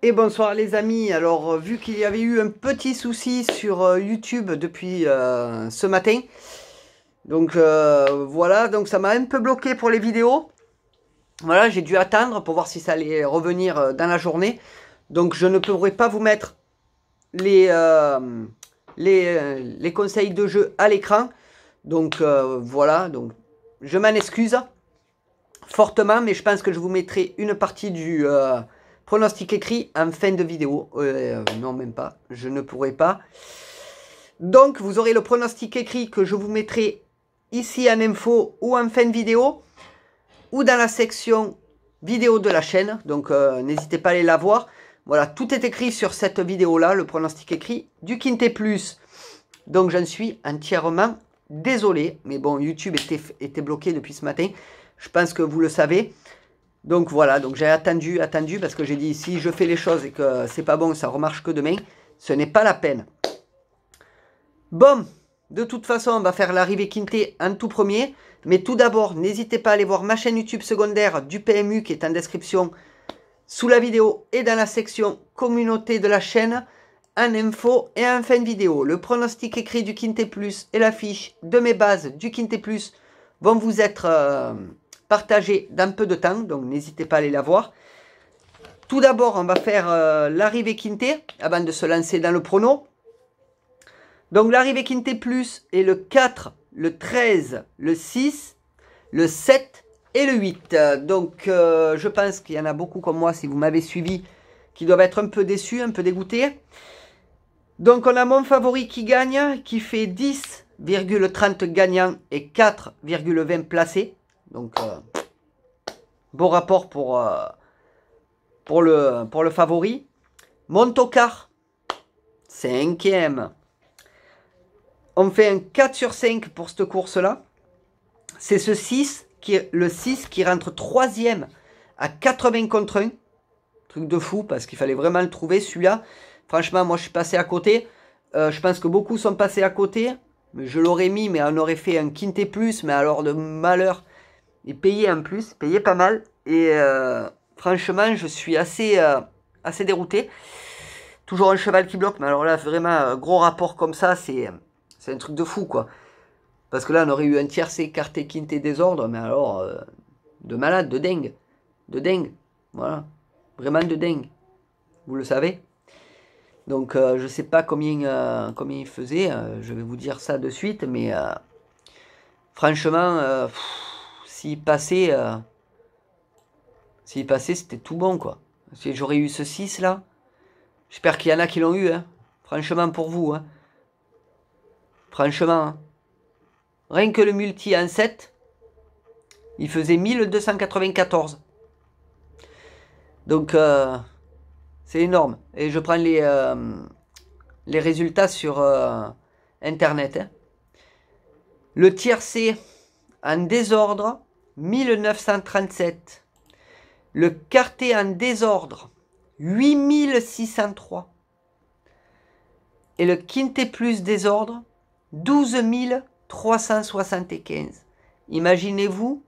Et bonsoir les amis, alors euh, vu qu'il y avait eu un petit souci sur euh, YouTube depuis euh, ce matin, donc voilà, donc ça m'a un peu bloqué pour les vidéos. Voilà, j'ai dû attendre pour voir si ça allait revenir dans la journée. Donc je ne pourrai pas vous mettre les, les, les, conseils de jeu à l'écran. Donc voilà, donc je m'en excuse fortement, mais je pense que je vous mettrai une partie du... Pronostic écrit en fin de vidéo. Euh, non, même pas. Je ne pourrai pas. Donc, vous aurez le pronostic écrit que je vous mettrai ici en info ou en fin de vidéo ou dans la section vidéo de la chaîne. Donc, euh, n'hésitez pas à aller la voir. Voilà, tout est écrit sur cette vidéo-là, le pronostic écrit du quinté Plus. Donc, j'en suis entièrement désolé. Mais bon, YouTube était, était bloqué depuis ce matin. Je pense que vous le savez. Donc voilà, donc j'ai attendu, attendu, parce que j'ai dit si je fais les choses et que c'est pas bon, ça remarche que demain, ce n'est pas la peine. Bon, de toute façon, on va faire l'arrivée Quinté en tout premier. Mais tout d'abord, n'hésitez pas à aller voir ma chaîne YouTube secondaire du PMU qui est en description sous la vidéo et dans la section communauté de la chaîne en info et en fin de vidéo. Le pronostic écrit du Quinté Plus et la fiche de mes bases du Quinté Plus vont vous être... Euh, Partager dans peu de temps, donc n'hésitez pas à aller la voir. Tout d'abord, on va faire euh, l'arrivée quintet avant de se lancer dans le prono. Donc l'arrivée quintet plus est le 4, le 13, le 6, le 7 et le 8. Donc euh, je pense qu'il y en a beaucoup comme moi, si vous m'avez suivi, qui doivent être un peu déçus, un peu dégoûtés. Donc on a mon favori qui gagne, qui fait 10,30 gagnants et 4,20 placés. Donc, euh, bon rapport pour, euh, pour, le, pour le favori. Montocar, cinquième. On fait un 4 sur 5 pour cette course-là. C'est ce 6, qui, le 6 qui rentre troisième à 80 contre 1. Truc de fou parce qu'il fallait vraiment le trouver celui-là. Franchement, moi je suis passé à côté. Euh, je pense que beaucoup sont passés à côté. Je l'aurais mis, mais on aurait fait un quintet plus, mais alors de malheur et payé en plus, payé pas mal. Et euh, franchement, je suis assez, euh, assez dérouté. Toujours un cheval qui bloque, mais alors là, vraiment, euh, gros rapport comme ça, c'est un truc de fou, quoi. Parce que là, on aurait eu un tiers écarté, quinté, désordre, mais alors, de malade, de dingue. De dingue. Voilà. Vraiment de dingue. Vous le savez. Donc, je ne sais pas combien, combien il faisait. je vais vous dire ça de suite, mais franchement, s'il passait, euh, s'il passait, c'était tout bon, quoi. Si j'aurais eu ce 6 là, j'espère qu'il y en a qui l'ont eu, hein. Franchement, pour vous, hein. Franchement, hein. rien que le multi en 7, il faisait 1294. Donc, euh, c'est énorme. Et je prends les, euh, les résultats sur Internet. Le tiercé en désordre, 1937. Le quartet en désordre, 8603. Et le quintet plus désordre, 12375. Imaginez-vous,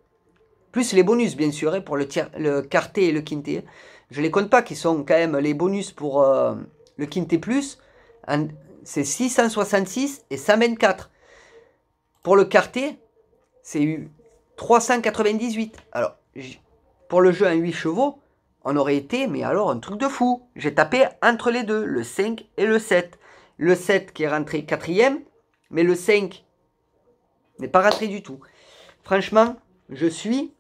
plus les bonus bien sûr, hein, pour le, quartet et le quintet. Hein. Je ne les compte pas, qui sont quand même les bonus pour euh, le quintet plus. C'est 666 et 124. Pour le quartet, c'est 398. Alors, pour le jeu à 8 chevaux, on aurait été, mais alors un truc de fou. J'ai tapé entre les deux, le 5 et le 7. Le 7 qui est rentré quatrième, mais le 5 n'est pas rentré du tout. Franchement, je suis...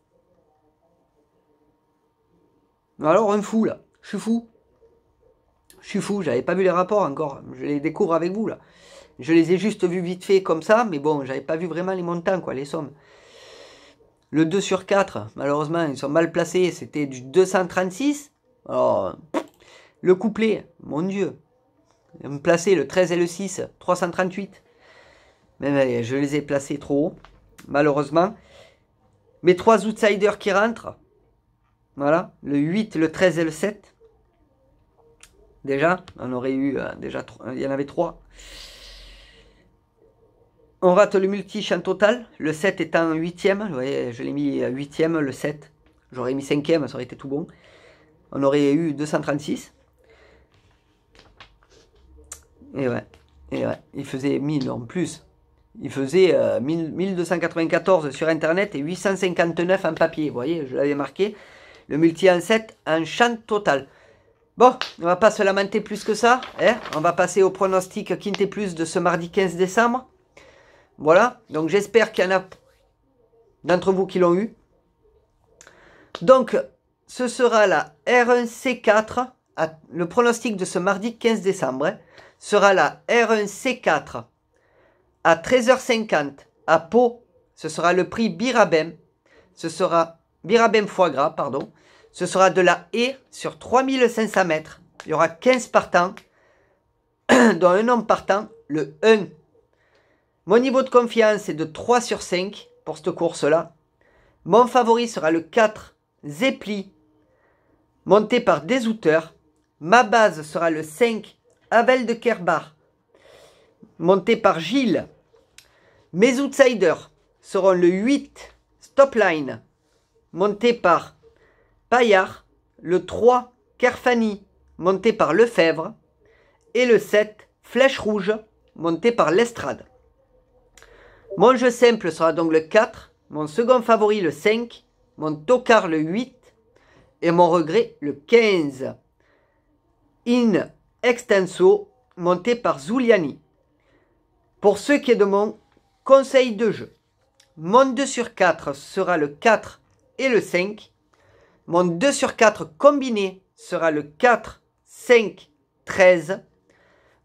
Alors un fou là, je suis fou. Je suis fou, j'avais pas vu les rapports encore, je les découvre avec vous là. Je les ai juste vus vite fait comme ça, mais bon, j'avais pas vu vraiment les montants, quoi, les sommes. Le 2 sur 4, malheureusement, ils sont mal placés. C'était du 236. Alors, le couplet, mon Dieu. Placé le 13 et le 6, 338. Mais je les ai placés trop haut, malheureusement. Mes trois outsiders qui rentrent. Voilà, le 8, le 13 et le 7. Déjà, on aurait eu, euh, déjà, il y en avait 3. On rate le multi chant total, le 7 étant 8ème. Vous voyez, je l'ai mis 8ème, le 7. J'aurais mis 5ème, ça aurait été tout bon. On aurait eu 236. Et ouais, il faisait 1000 en plus. Il faisait 1294 euh, sur internet et 859 en papier. Vous voyez, je l'avais marqué. Le multi en 7, en champ total. Bon, on va pas se lamenter plus que ça. Hein. on va passer au pronostic quinté plus de ce mardi 15 décembre. Voilà, donc j'espère qu'il y en a d'entre vous qui l'ont eu. Donc, ce sera la R1C4. Le pronostic de ce mardi 15 décembre hein, sera la R1C4 à 13h50 à Pau. Ce sera le prix Birabem. Ce sera Birabem foie gras, pardon. Ce sera de la haie sur 3500 mètres. Il y aura 15 partants, dont un homme partant, le 1 mon niveau de confiance est de 3 sur 5 pour cette course-là. Mon favori sera le 4 Zeppli, monté par Désouteur. Ma base sera le 5 Avel de Kerbar, monté par Gilles. Mes outsiders seront le 8 Stopline, monté par Paillard. Le 3 Kerfani, monté par Lefebvre. Et le 7 Flèche Rouge, monté par Lestrade. Mon jeu simple sera donc le 4, mon second favori le 5, mon tocard le 8 et mon regret le 15. In extenso, monté par Zuliani. Pour ce qui est de mon conseil de jeu, mon 2 sur 4 sera le 4 et le 5. Mon 2 sur 4 combiné sera le 4, 5, 13.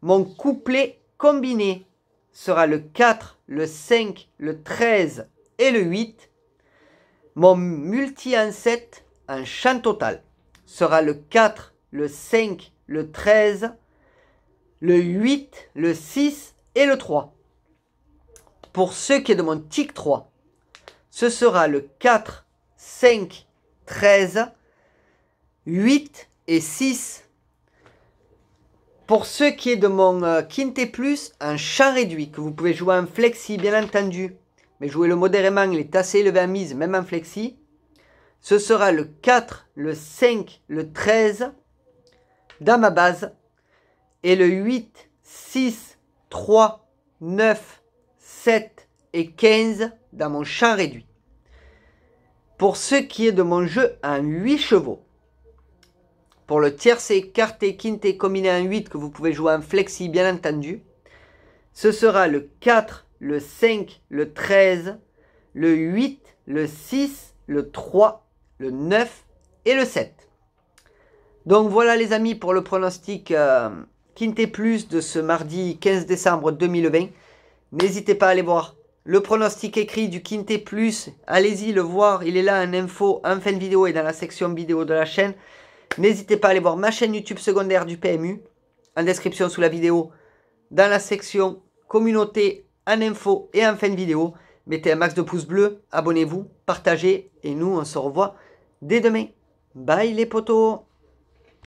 Mon couplet combiné sera le 4, le 5, le 13 et le 8, mon multi en en champ total sera le 4, le 5, le 13, le 8, le 6 et le 3. Pour ce qui est de mon TIC 3, ce sera le 4, 5, 13, 8 et 6. Pour ce qui est de mon euh, Quinte Plus, un champ réduit que vous pouvez jouer en flexi, bien entendu, mais jouer le modérément, il est assez élevé en mise, même en flexi. Ce sera le 4, le 5, le 13 dans ma base et le 8, 6, 3, 9, 7 et 15 dans mon champ réduit. Pour ce qui est de mon jeu en 8 chevaux, pour le tierce, quarté, quinté, combiné en 8 que vous pouvez jouer en flexi, bien entendu. Ce sera le 4, le 5, le 13, le 8, le 6, le 3, le 9 et le 7. Donc voilà les amis pour le pronostic euh, Quinté Plus de ce mardi 15 décembre 2020. N'hésitez pas à aller voir le pronostic écrit du Quinté Plus. Allez-y le voir, il est là en info en fin de vidéo et dans la section vidéo de la chaîne. N'hésitez pas à aller voir ma chaîne YouTube secondaire du PMU en description sous la vidéo, dans la section communauté, en info et en fin de vidéo. Mettez un max de pouces bleus, abonnez-vous, partagez et nous on se revoit dès demain. Bye les potos